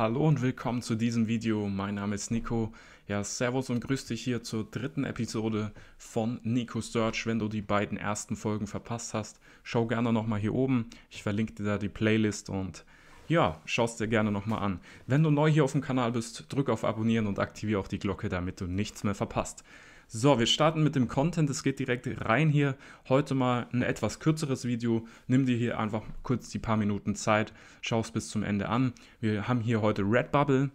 Hallo und willkommen zu diesem Video. Mein Name ist Nico. Ja, servus und grüß dich hier zur dritten Episode von Nico Search. Wenn du die beiden ersten Folgen verpasst hast, schau gerne nochmal hier oben. Ich verlinke dir da die Playlist und ja, schau es dir gerne nochmal an. Wenn du neu hier auf dem Kanal bist, drück auf Abonnieren und aktiviere auch die Glocke, damit du nichts mehr verpasst. So, wir starten mit dem Content. Es geht direkt rein hier. Heute mal ein etwas kürzeres Video. Nimm dir hier einfach kurz die paar Minuten Zeit. Schau es bis zum Ende an. Wir haben hier heute Redbubble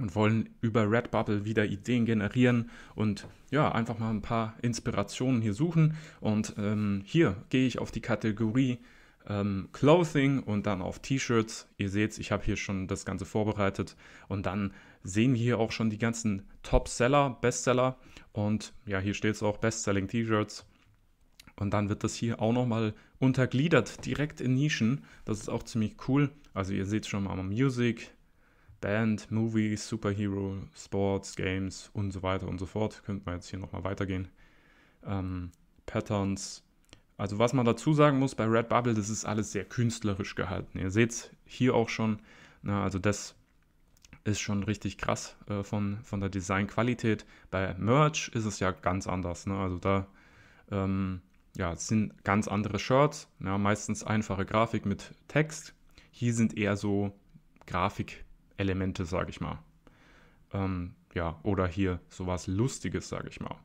und wollen über Redbubble wieder Ideen generieren und ja, einfach mal ein paar Inspirationen hier suchen. Und ähm, hier gehe ich auf die Kategorie ähm, Clothing und dann auf T-Shirts. Ihr seht, ich habe hier schon das Ganze vorbereitet und dann sehen wir hier auch schon die ganzen Top-Seller, Bestseller und ja, hier steht es auch Bestselling T-Shirts. Und dann wird das hier auch nochmal untergliedert, direkt in Nischen. Das ist auch ziemlich cool. Also ihr seht schon mal Music, Band, Movies, Superhero, Sports, Games und so weiter und so fort. Könnten wir jetzt hier nochmal weitergehen. Ähm, Patterns, also was man dazu sagen muss bei Redbubble, das ist alles sehr künstlerisch gehalten. Ihr seht es hier auch schon, na, also das ist schon richtig krass äh, von, von der Designqualität. Bei Merch ist es ja ganz anders. Ne? Also da ähm, ja, sind ganz andere Shirts, ja, meistens einfache Grafik mit Text. Hier sind eher so Grafikelemente, sage ich mal. Ähm, ja, oder hier sowas Lustiges, sage ich mal.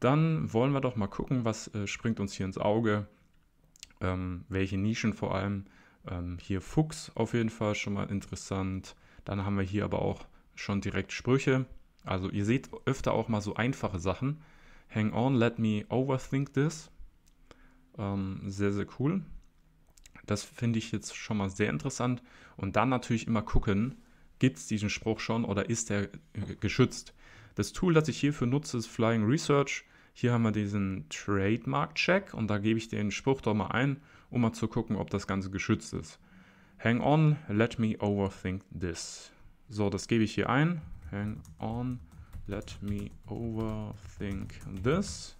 Dann wollen wir doch mal gucken, was äh, springt uns hier ins Auge, ähm, welche Nischen vor allem. Ähm, hier Fuchs auf jeden Fall schon mal interessant. Dann haben wir hier aber auch schon direkt Sprüche. Also ihr seht öfter auch mal so einfache Sachen. Hang on, let me overthink this. Ähm, sehr, sehr cool. Das finde ich jetzt schon mal sehr interessant. Und dann natürlich immer gucken, gibt es diesen Spruch schon oder ist er äh, geschützt? Das Tool, das ich hierfür nutze, ist Flying Research. Hier haben wir diesen Trademark-Check und da gebe ich den Spruch doch mal ein, um mal zu gucken, ob das Ganze geschützt ist. Hang on, let me overthink this. So, das gebe ich hier ein. Hang on, let me overthink this.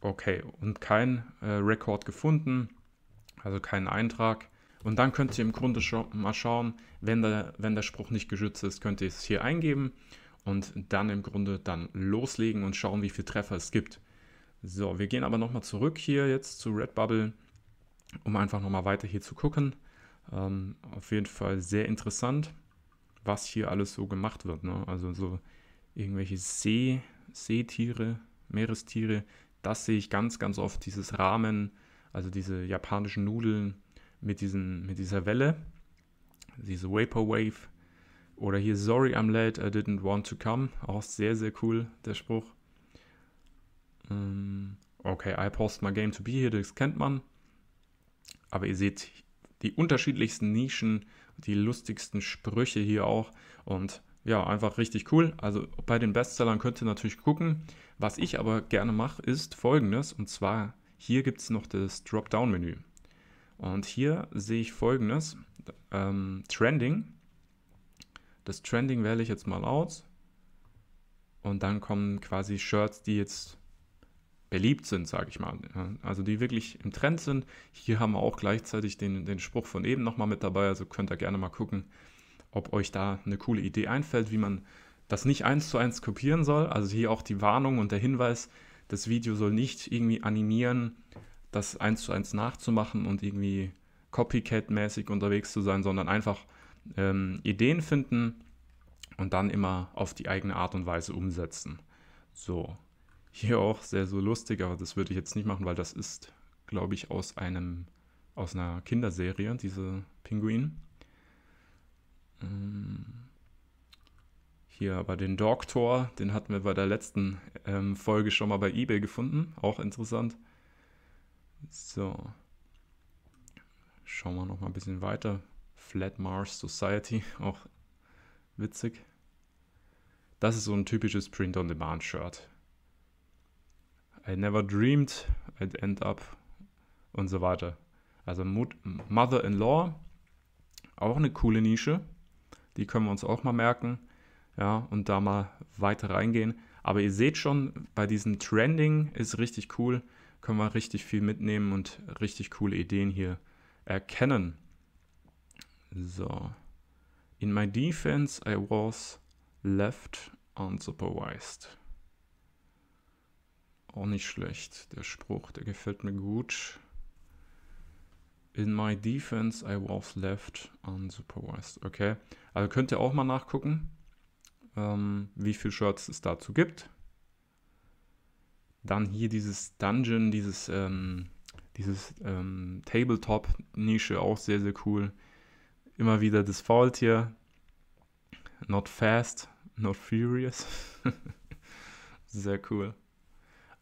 Okay, und kein äh, Rekord gefunden, also kein Eintrag. Und dann könnt ihr im Grunde schon mal schauen, wenn der, wenn der Spruch nicht geschützt ist, könnt ihr es hier eingeben und dann im Grunde dann loslegen und schauen, wie viele Treffer es gibt. So, wir gehen aber nochmal zurück hier jetzt zu Redbubble, um einfach nochmal weiter hier zu gucken. Ähm, auf jeden Fall sehr interessant, was hier alles so gemacht wird. Ne? Also so irgendwelche See, Seetiere, Meerestiere, das sehe ich ganz, ganz oft, dieses Rahmen, also diese japanischen Nudeln mit, diesen, mit dieser Welle, diese Vaporwave. Oder hier, sorry, I'm late, I didn't want to come. Auch sehr, sehr cool, der Spruch. Ähm, okay, I post my game to be here, das kennt man. Aber ihr seht die unterschiedlichsten Nischen, die lustigsten Sprüche hier auch. Und ja, einfach richtig cool. Also bei den Bestsellern könnt ihr natürlich gucken. Was ich aber gerne mache, ist folgendes. Und zwar, hier gibt es noch das Dropdown-Menü. Und hier sehe ich folgendes. Ähm, Trending. Das Trending wähle ich jetzt mal aus. Und dann kommen quasi Shirts, die jetzt beliebt sind, sage ich mal. Also die wirklich im Trend sind. Hier haben wir auch gleichzeitig den, den Spruch von eben nochmal mit dabei. Also könnt ihr gerne mal gucken, ob euch da eine coole Idee einfällt, wie man das nicht eins zu eins kopieren soll. Also hier auch die Warnung und der Hinweis, das Video soll nicht irgendwie animieren, das eins zu eins nachzumachen und irgendwie Copycat-mäßig unterwegs zu sein, sondern einfach ähm, Ideen finden und dann immer auf die eigene Art und Weise umsetzen. So, hier auch sehr so lustig, aber das würde ich jetzt nicht machen, weil das ist, glaube ich, aus einem aus einer Kinderserie, diese Pinguin. Ähm, hier aber den Dogtor, den hatten wir bei der letzten ähm, Folge schon mal bei eBay gefunden, auch interessant. So, schauen wir noch mal ein bisschen weiter. Flat Mars Society, auch witzig. Das ist so ein typisches Print-on-Demand-Shirt. I never dreamed I'd end up und so weiter. Also Mother-in-Law, auch eine coole Nische. Die können wir uns auch mal merken. Ja, und da mal weiter reingehen. Aber ihr seht schon, bei diesem Trending ist richtig cool. Können wir richtig viel mitnehmen und richtig coole Ideen hier erkennen. So. In my defense, I was left unsupervised. Auch nicht schlecht. Der Spruch, der gefällt mir gut. In my defense, I was left unsupervised. Okay. Also könnt ihr auch mal nachgucken, ähm, wie viele Shirts es dazu gibt. Dann hier dieses Dungeon, dieses, ähm, dieses ähm, Tabletop-Nische, auch sehr, sehr cool. Immer wieder das Faultier. Not fast, not furious. Sehr cool.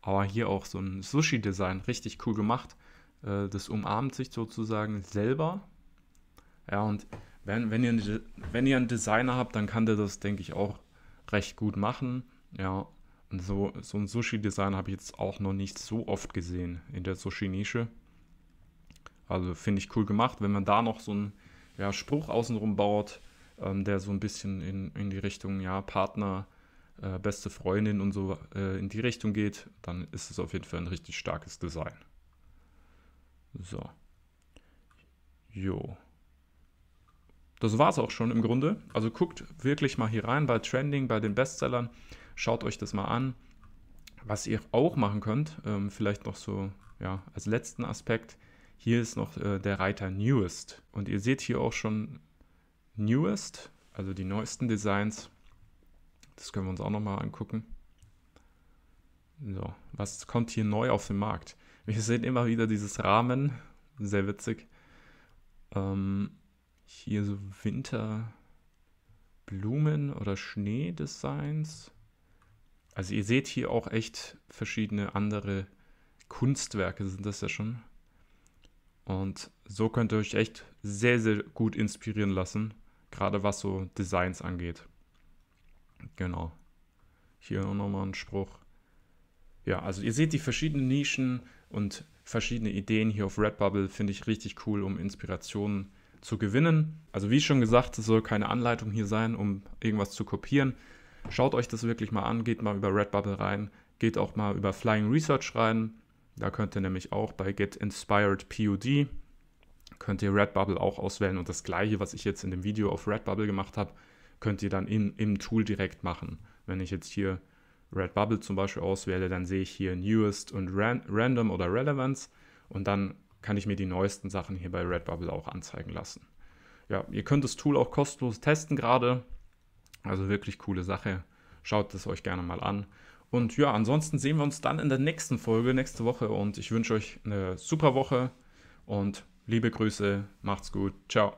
Aber hier auch so ein Sushi-Design, richtig cool gemacht. Äh, das umarmt sich sozusagen selber. Ja, und wenn, wenn, ihr, wenn ihr einen Designer habt, dann kann der das, denke ich, auch recht gut machen. Ja, und so, so ein Sushi-Design habe ich jetzt auch noch nicht so oft gesehen in der Sushi-Nische. Also finde ich cool gemacht. Wenn man da noch so ein ja, Spruch außenrum baut, ähm, der so ein bisschen in, in die Richtung, ja, Partner, äh, beste Freundin und so äh, in die Richtung geht, dann ist es auf jeden Fall ein richtig starkes Design. So. Jo. Das war es auch schon im Grunde. Also guckt wirklich mal hier rein bei Trending, bei den Bestsellern. Schaut euch das mal an. Was ihr auch machen könnt, ähm, vielleicht noch so ja, als letzten Aspekt, hier ist noch äh, der Reiter Newest. Und ihr seht hier auch schon Newest, also die neuesten Designs. Das können wir uns auch nochmal angucken. So, was kommt hier neu auf den Markt? Wir sehen immer wieder dieses Rahmen, sehr witzig. Ähm, hier so Winterblumen oder Schneedesigns. Also ihr seht hier auch echt verschiedene andere Kunstwerke sind das ja schon. Und so könnt ihr euch echt sehr, sehr gut inspirieren lassen, gerade was so Designs angeht. Genau. Hier auch nochmal ein Spruch. Ja, also ihr seht die verschiedenen Nischen und verschiedene Ideen hier auf Redbubble, finde ich richtig cool, um Inspirationen zu gewinnen. Also wie schon gesagt, es soll keine Anleitung hier sein, um irgendwas zu kopieren. Schaut euch das wirklich mal an, geht mal über Redbubble rein, geht auch mal über Flying Research rein. Da könnt ihr nämlich auch bei Get Inspired POD könnt ihr Redbubble auch auswählen und das gleiche, was ich jetzt in dem Video auf Redbubble gemacht habe, könnt ihr dann in, im Tool direkt machen. Wenn ich jetzt hier Redbubble zum Beispiel auswähle, dann sehe ich hier Newest und Ran Random oder Relevance und dann kann ich mir die neuesten Sachen hier bei Redbubble auch anzeigen lassen. Ja, ihr könnt das Tool auch kostenlos testen gerade. Also wirklich coole Sache. Schaut es euch gerne mal an. Und ja, ansonsten sehen wir uns dann in der nächsten Folge, nächste Woche. Und ich wünsche euch eine super Woche und liebe Grüße, macht's gut, ciao.